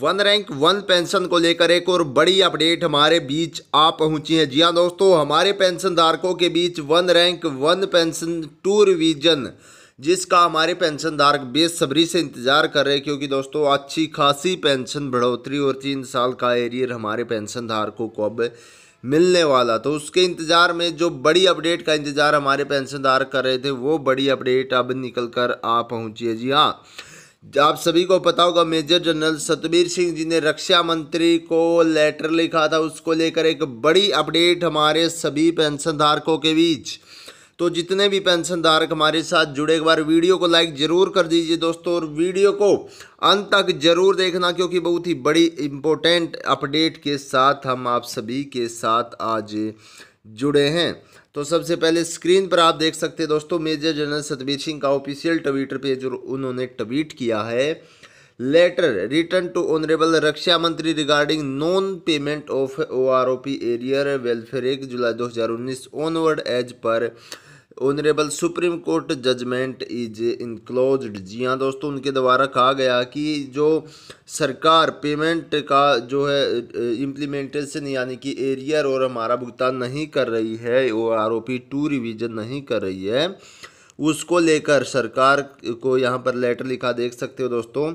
one rank one pension को लेकर एक और बड़ी अपडेट हमारे बीच आ पहुंची है जी हाँ दोस्तों हमारे पेंशन धारकों के बीच one rank one pension to revision जिसका हमारे पेंशन धारक बेसब्री से इंतजार कर रहे हैं क्योंकि दोस्तों अच्छी खासी पेंशन बढ़ोतरी और तीन साल का एरियर हमारे पेंशन धारकों को अब मिलने वाला तो उसके इंतज़ार में जो बड़ी अपडेट का इंतज़ार हमारे धारक कर रहे थे वो बड़ी अपडेट अब निकल कर आ पहुंची है जी हाँ आप सभी को पता होगा मेजर जनरल सतबीर सिंह जी ने रक्षा मंत्री को लेटर लिखा था उसको लेकर एक बड़ी अपडेट हमारे सभी पेंशनधारकों के बीच तो जितने भी पेंशनधारक हमारे साथ जुड़े एक बार वीडियो को लाइक ज़रूर कर दीजिए दोस्तों और वीडियो को अंत तक जरूर देखना क्योंकि बहुत ही बड़ी इम्पोर्टेंट अपडेट के साथ हम आप सभी के साथ आज जुड़े हैं तो सबसे पहले स्क्रीन पर आप देख सकते हैं दोस्तों मेजर जनरल सतबीर सिंह का ऑफिशियल ट्विटर पे उन्होंने ट्वीट किया है लेटर रिटर्न टू ऑनरेबल रक्षा मंत्री regarding non payment of O R O P arrear welfare एक जुलाई दो हजार उन्नीस onward as per honourable supreme court judgement is enclose जी हाँ दोस्तों उनके द्वारा कहा गया कि जो सरकार पेमेंट का जो है इम्प्लीमेंटेशन यानी कि एरियर और हमारा भुगतान नहीं कर रही है वो आरोपी टू रिवीजन नहीं कर रही है उसको लेकर सरकार को यहाँ पर लेटर लिखा देख सकते हो दोस्तों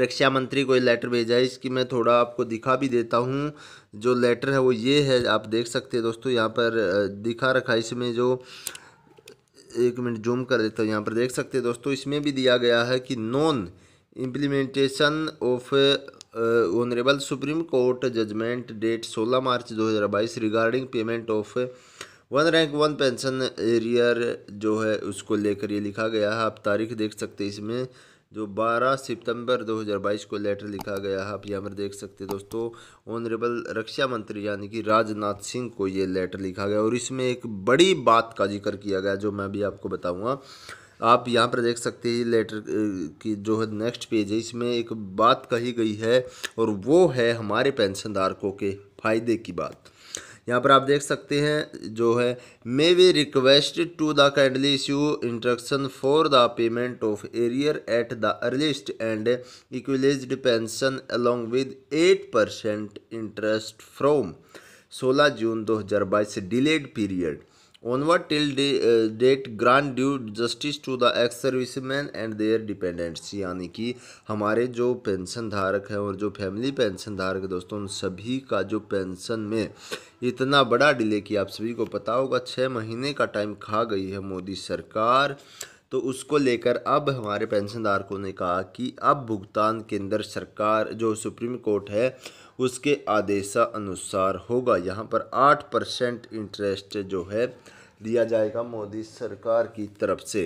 रक्षा मंत्री को ये लेटर भेजा है इसकी मैं थोड़ा आपको दिखा भी देता हूँ जो लेटर है वो ये है आप देख सकते हैं दोस्तों यहाँ पर दिखा रखा है इसमें जो एक मिनट जूम कर देता हूँ यहाँ पर देख सकते हैं दोस्तों इसमें भी दिया गया है कि non implementation of honourable supreme court judgement date 16 March 2022 regarding payment of one rank one pension arrear जो है उसको लेकर ये लिखा गया है आप तारीख देख सकते हैं इसमें जो 12 सितंबर 2022 को लेटर लिखा गया है आप यहाँ पर देख सकते दोस्तों ऑनरेबल रक्षा मंत्री यानी कि राजनाथ सिंह को ये लेटर लिखा गया और इसमें एक बड़ी बात का जिक्र किया गया जो मैं भी आपको बताऊँगा आप यहाँ पर देख सकते हैं लेटर की जो है नेक्स्ट पेज है इसमें एक बात कही गई है और वो है हमारे पेंशनधारकों के फ़ायदे की बात यहाँ पर आप देख सकते हैं जो है may we request to the kindly issue instruction for the payment of arrear at the earliest and equalised pension with eight percent interest from 16 June 2022 delayed period onward till de, uh, date grant due justice to the ex serviceman and their dependents यानी कि हमारे जो pension धारक हैं और जो family pension धारक है दोस्तों उन सभी का जो पेंशन में इतना बड़ा डिले कि आप सभी को पता होगा छः महीने का टाइम खा गई है मोदी सरकार तो उसको लेकर अब हमारे पेंशनधारकों ने कहा कि अब भुगतान केंद्र सरकार जो सुप्रीम कोर्ट है उसके आदेशानुसार होगा यहाँ पर आठ परसेंट इंटरेस्ट जो है दिया जाएगा मोदी सरकार की तरफ से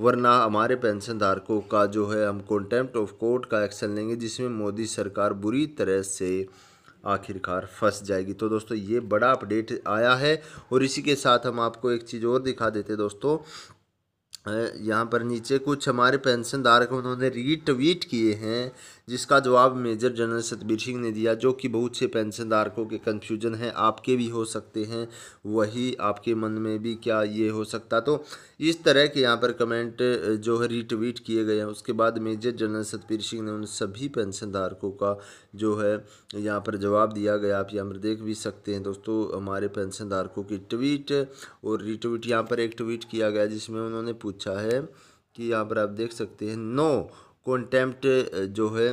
वरना हमारे पेंशनधारकों का जो है हम कॉन्टेम्प्ट ऑफ कोर्ट का एक्शन लेंगे जिसमें मोदी सरकार बुरी तरह से आखिरकार फंस जाएगी तो दोस्तों ये बड़ा अपडेट आया है और इसी के साथ हम आपको एक चीज़ और दिखा देते दोस्तों यहाँ पर नीचे कुछ हमारे पेंशन धारक उन्होंने रीट्वीट किए हैं जिसका जवाब मेजर जनरल सतबीर सिंह ने दिया जो कि बहुत से पेंशनधारकों के कंफ्यूजन हैं आपके भी हो सकते हैं वही आपके मन में भी क्या ये हो सकता तो इस तरह के यहाँ पर कमेंट जो है रीट्वीट किए गए हैं उसके बाद मेजर जनरल सतबीर सिंह ने उन सभी पेंशनधारकों का जो है यहाँ पर जवाब दिया गया आप यहाँ पर देख भी सकते हैं दोस्तों हमारे पेंशनधारकों की ट्वीट और रीट्वीट यहाँ पर एक ट्वीट किया गया जिसमें उन्होंने पूछा है कि यहाँ पर आप देख सकते हैं नो कॉन्टेम्प्ट जो है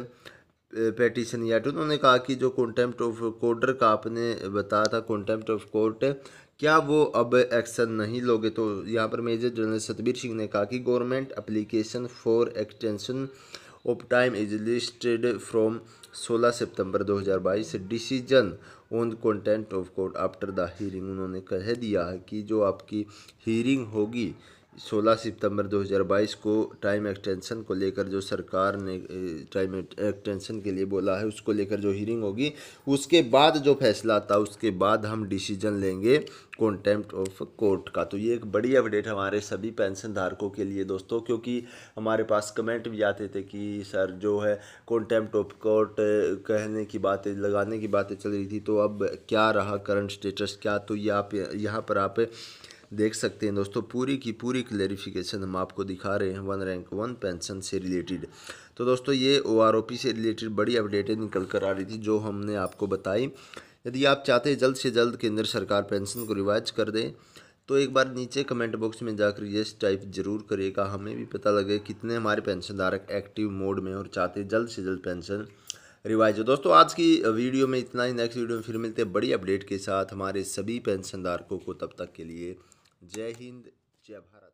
पेटिशन या तो उन्होंने कहा कि जो कॉन्टेम्प्ट ऑफ कोर्टर का आपने बताया था कॉन्टेम्प्ट ऑफ कोर्ट क्या वो अब एक्शन नहीं लोगे तो यहाँ पर मेजर जनरल सतबीर सिंह ने कहा कि government application for extension of time is listed from 16 सितंबर 2022 decision on contempt of court after the hearing उन्होंने कह दिया कि जो आपकी हियरिंग होगी 16 सितंबर 2022 को टाइम एक्सटेंशन को लेकर जो सरकार ने टाइम एक्सटेंशन के लिए बोला है उसको लेकर जो हियरिंग होगी उसके बाद जो फैसला आता उसके बाद हम डिसीजन लेंगे कॉन्टेम्प्ट ऑफ कोर्ट का तो ये एक बड़ी अपडेट हमारे सभी पेंशन धारकों के लिए दोस्तों क्योंकि हमारे पास कमेंट भी आते थे कि सर जो है कॉन्टेम्प्ट ऑफ कोर्ट कहने की बातें लगाने की बातें चल रही थी तो अब क्या रहा करंट स्टेटस क्या तो ये आप यहाँ पर आप देख सकते हैं दोस्तों पूरी की पूरी क्लेरिफिकेशन हम आपको दिखा रहे हैं वन रैंक वन पेंशन से रिलेटेड तो दोस्तों ये ओ से रिलेटेड बड़ी अपडेटें निकल कर आ रही थी जो हमने आपको बताई यदि आप चाहते हैं जल्द से जल्द केंद्र सरकार पेंशन को रिवाइज कर दें तो एक बार नीचे कमेंट बॉक्स में जाकर ये टाइप जरूर करिएगा हमें भी पता लगे कितने हमारे पेंशन धारक एक्टिव मोड में और चाहते हैं जल्द से जल्द पेंशन रिवाइज हो दोस्तों आज की वीडियो में इतना ही नेक्स्ट वीडियो में फिर मिलते हैं बड़ी अपडेट के साथ हमारे सभी पेंशनधारकों को तब तक के लिए जय हिंद जय भारत